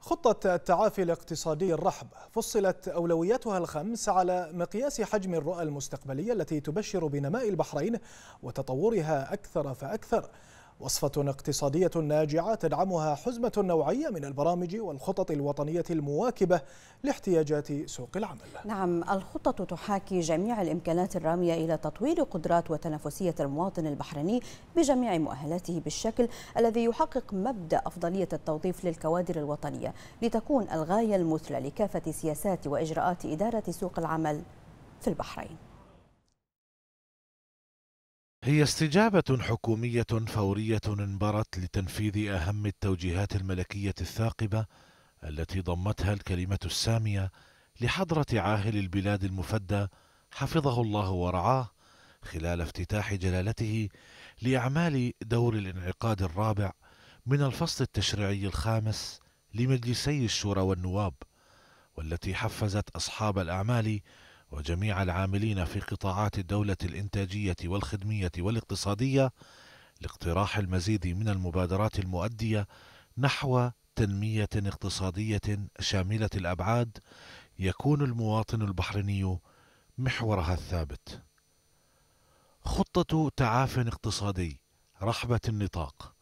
خطة التعافي الاقتصادي الرحب فصلت أولوياتها الخمس على مقياس حجم الرؤى المستقبلية التي تبشر بنماء البحرين وتطورها أكثر فأكثر وصفة اقتصادية ناجعة تدعمها حزمة نوعية من البرامج والخطط الوطنية المواكبة لاحتياجات سوق العمل نعم الخطط تحاكي جميع الإمكانات الرامية إلى تطوير قدرات وتنافسية المواطن البحريني بجميع مؤهلاته بالشكل الذي يحقق مبدأ أفضلية التوظيف للكوادر الوطنية لتكون الغاية المثلى لكافة سياسات وإجراءات إدارة سوق العمل في البحرين هي استجابة حكومية فورية انبرت لتنفيذ أهم التوجيهات الملكية الثاقبة التي ضمتها الكلمة السامية لحضرة عاهل البلاد المفدى حفظه الله ورعاه خلال افتتاح جلالته لأعمال دور الانعقاد الرابع من الفصل التشريعي الخامس لمجلسي الشورى والنواب والتي حفزت أصحاب الأعمال وجميع العاملين في قطاعات الدولة الإنتاجية والخدمية والاقتصادية لاقتراح المزيد من المبادرات المؤدية نحو تنمية اقتصادية شاملة الأبعاد يكون المواطن البحريني محورها الثابت. خطة تعاف اقتصادي رحبة النطاق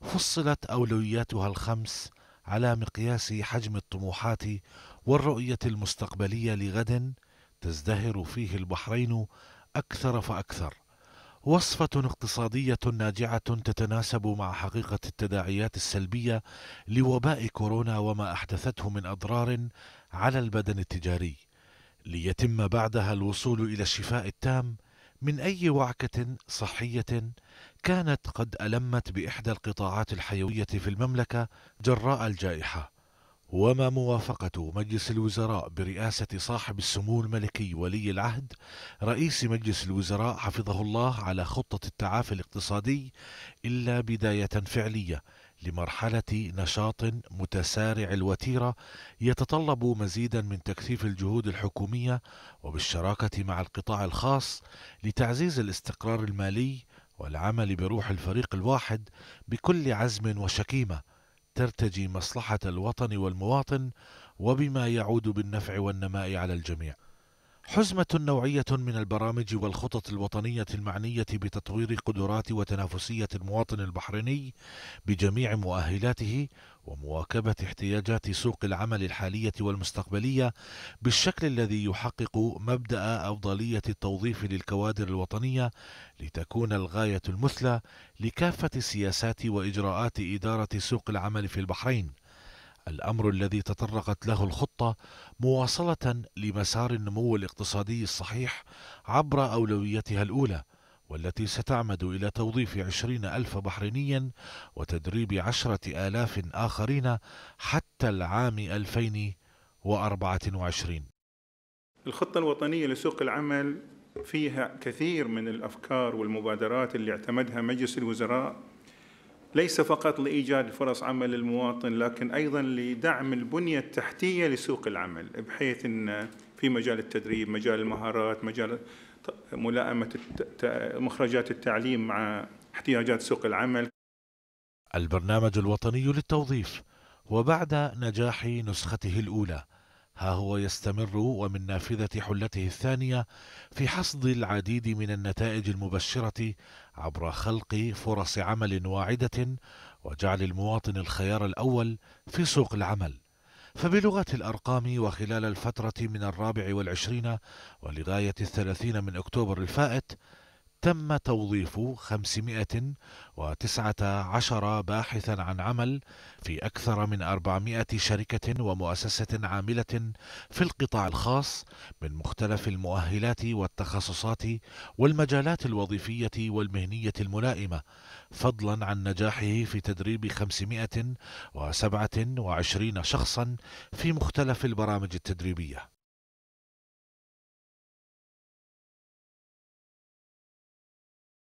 فصلت أولوياتها الخمس على مقياس حجم الطموحات والرؤية المستقبلية لغد تزدهر فيه البحرين أكثر فأكثر وصفة اقتصادية ناجعة تتناسب مع حقيقة التداعيات السلبية لوباء كورونا وما أحدثته من أضرار على البدن التجاري ليتم بعدها الوصول إلى الشفاء التام من أي وعكة صحية كانت قد ألمت بإحدى القطاعات الحيوية في المملكة جراء الجائحة وما موافقة مجلس الوزراء برئاسة صاحب السمو الملكي ولي العهد رئيس مجلس الوزراء حفظه الله على خطة التعافي الاقتصادي إلا بداية فعلية لمرحلة نشاط متسارع الوتيرة يتطلب مزيدا من تكثيف الجهود الحكومية وبالشراكة مع القطاع الخاص لتعزيز الاستقرار المالي والعمل بروح الفريق الواحد بكل عزم وشكيمه ترتجي مصلحة الوطن والمواطن وبما يعود بالنفع والنماء على الجميع حزمة نوعية من البرامج والخطط الوطنية المعنية بتطوير قدرات وتنافسية المواطن البحريني بجميع مؤهلاته ومواكبة احتياجات سوق العمل الحالية والمستقبلية بالشكل الذي يحقق مبدأ أفضلية التوظيف للكوادر الوطنية لتكون الغاية المثلى لكافة سياسات وإجراءات إدارة سوق العمل في البحرين الامر الذي تطرقت له الخطه مواصله لمسار النمو الاقتصادي الصحيح عبر اولويتها الاولى والتي ستعمد إلى توظيف عشرين ألف بحرينيا وتدريب عشرة آلاف آخرين حتى العام 2024 الخطة الوطنية لسوق العمل فيها كثير من الأفكار والمبادرات اللي اعتمدها مجلس الوزراء ليس فقط لإيجاد فرص عمل للمواطن لكن أيضا لدعم البنية التحتية لسوق العمل بحيث أن في مجال التدريب مجال المهارات مجال ملائمة مخرجات التعليم مع احتياجات سوق العمل البرنامج الوطني للتوظيف وبعد نجاح نسخته الأولى ها هو يستمر ومن نافذة حلته الثانية في حصد العديد من النتائج المبشرة عبر خلق فرص عمل واعدة وجعل المواطن الخيار الأول في سوق العمل فبلغة الأرقام وخلال الفترة من الرابع والعشرين ولغاية الثلاثين من أكتوبر الفائت تم توظيف 519 باحثا عن عمل في أكثر من 400 شركة ومؤسسة عاملة في القطاع الخاص من مختلف المؤهلات والتخصصات والمجالات الوظيفية والمهنية الملائمة فضلا عن نجاحه في تدريب 527 شخصا في مختلف البرامج التدريبية